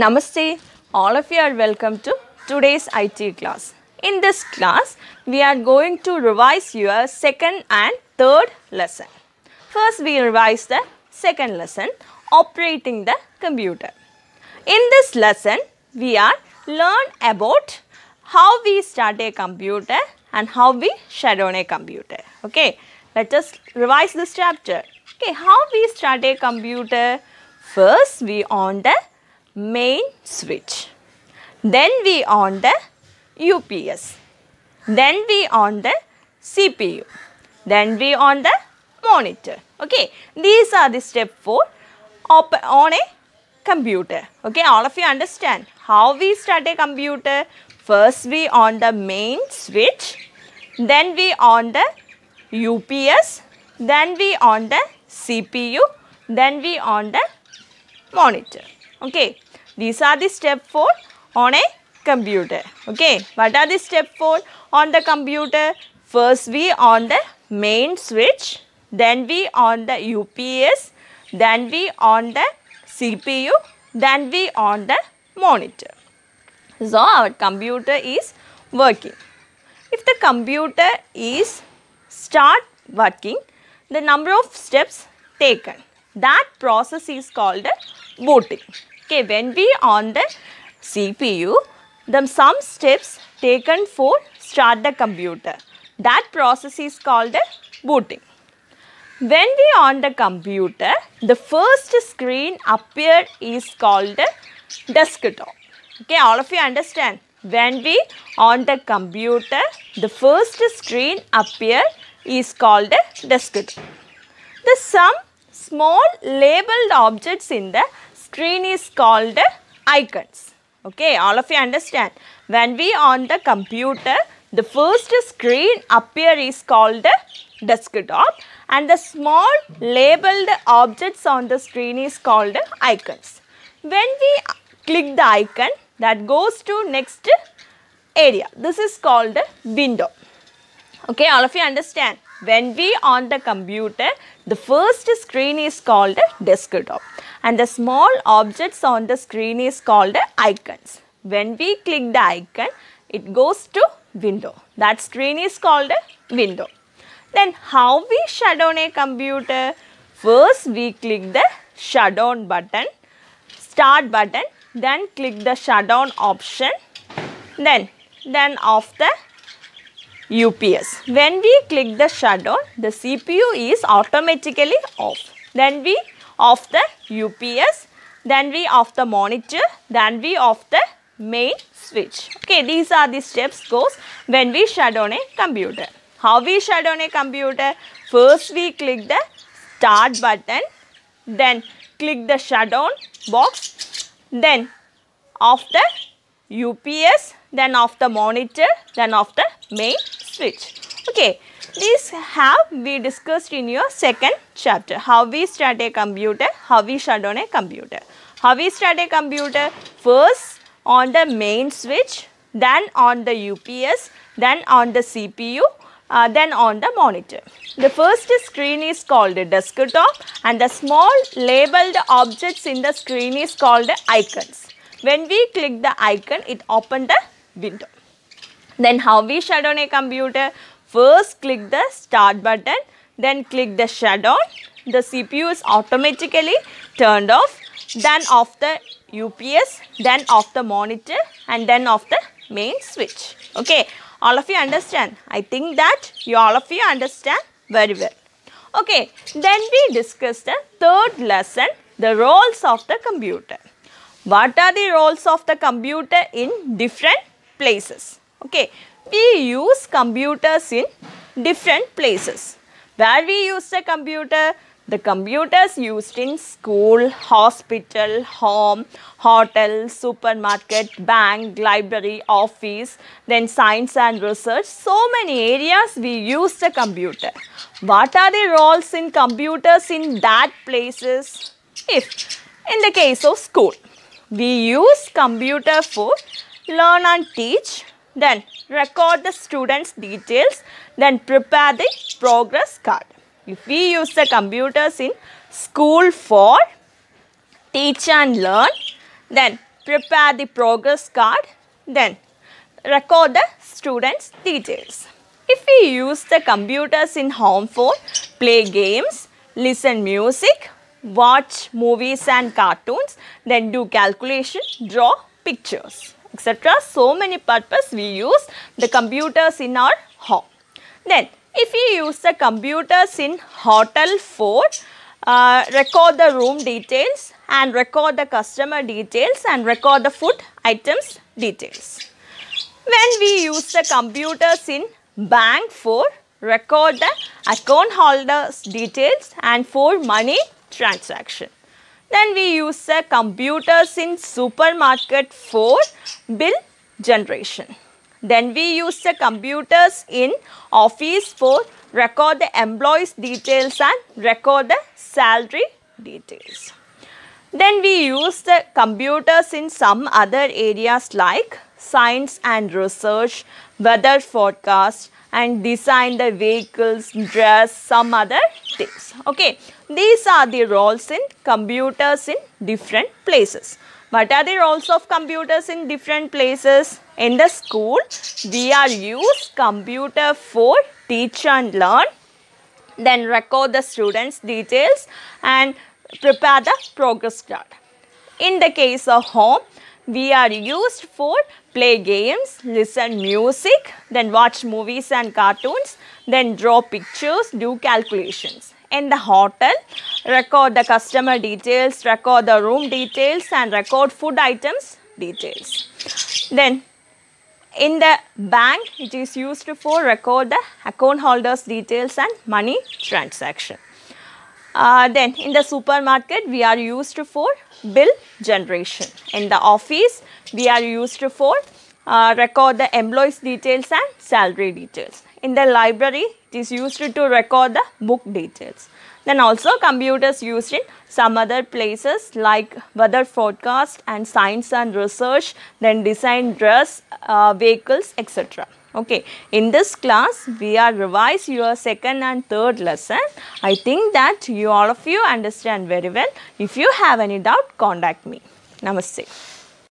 Namaste, all of you are welcome to today's IT class. In this class, we are going to revise your second and third lesson. First, we revise the second lesson, operating the computer. In this lesson, we are learn about how we start a computer and how we shut down a computer. Okay, let us revise this chapter. Okay, how we start a computer? First, we on the main switch. Then we on the UPS. Then we on the CPU. Then we on the monitor. Okay. These are the step 4 on a computer. Okay. All of you understand how we start a computer. First we on the main switch. Then we on the UPS. Then we on the CPU. Then we on the monitor. Okay. These are the step 4 on a computer. Okay. What are the step 4 on the computer? First we on the main switch. Then we on the UPS. Then we on the CPU. Then we on the monitor. So our computer is working. If the computer is start working, the number of steps taken. That process is called booting. Okay, when we on the CPU, then some steps taken for start the computer. That process is called the booting. When we on the computer, the first screen appear is called the desktop. Okay, all of you understand. When we on the computer, the first screen appear is called the desktop. The some small labeled objects in the screen is called icons. Okay, all of you understand. When we on the computer, the first screen appear is called desktop and the small labeled objects on the screen is called icons. When we click the icon that goes to next area. This is called window. Okay, all of you understand. When we on the computer, the first screen is called desktop and the small objects on the screen is called icons. When we click the icon, it goes to window. That screen is called window. Then how we shut down a computer? First we click the shutdown button, start button, then click the shutdown option, then, then off the UPS. When we click the shutdown, the CPU is automatically off. Then we of the UPS, then we of the monitor, then we of the main switch. Okay, these are the steps goes when we shut on a computer. How we shut on a computer? First we click the start button, then click the shutdown box, then of the UPS, then of the monitor, then of the main switch. Okay, these have we discussed in your second chapter. How we start a computer, how we shut down a computer. How we start a computer? First on the main switch, then on the UPS, then on the CPU, uh, then on the monitor. The first screen is called desktop and the small labeled objects in the screen is called icons. When we click the icon, it opens the window. Then how we shut down a computer? First click the start button, then click the shutdown. The CPU is automatically turned off, then off the UPS, then off the monitor and then off the main switch. Okay, all of you understand. I think that you all of you understand very well. Okay, then we discuss the third lesson, the roles of the computer. What are the roles of the computer in different places? Okay, we use computers in different places. Where we use the computer? The computers used in school, hospital, home, hotel, supermarket, bank, library, office, then science and research. So many areas we use the computer. What are the roles in computers in that places? If in the case of school, we use computer for learn and teach then record the student's details. Then prepare the progress card. If we use the computers in school for teach and learn, then prepare the progress card, then record the student's details. If we use the computers in home for play games, listen music, watch movies and cartoons, then do calculation, draw pictures etc. So many purpose we use the computers in our home. Then if we use the computers in hotel for uh, record the room details and record the customer details and record the food items details. When we use the computers in bank for record the account holders details and for money transaction. Then we use the computers in supermarket for bill generation. Then we use the computers in office for record the employees details and record the salary details. Then we use the computers in some other areas like science and research, weather forecast and design the vehicles, dress, some other things. Okay. These are the roles in computers in different places. What are the roles of computers in different places? In the school, we are use computer for teach and learn. Then record the students' details and prepare the progress card. In the case of home, we are used for play games, listen music, then watch movies and cartoons, then draw pictures, do calculations in the hotel, record the customer details, record the room details and record food items details. Then in the bank, it is used for record the account holders details and money transaction. Uh, then in the supermarket, we are used for bill generation. In the office, we are used for uh, record the employees details and salary details in the library it is used to record the book details. Then also computers used in some other places like weather forecast and science and research, then design dress, uh, vehicles, etc. Okay, in this class we are revise your second and third lesson. I think that you all of you understand very well. If you have any doubt, contact me. Namaste.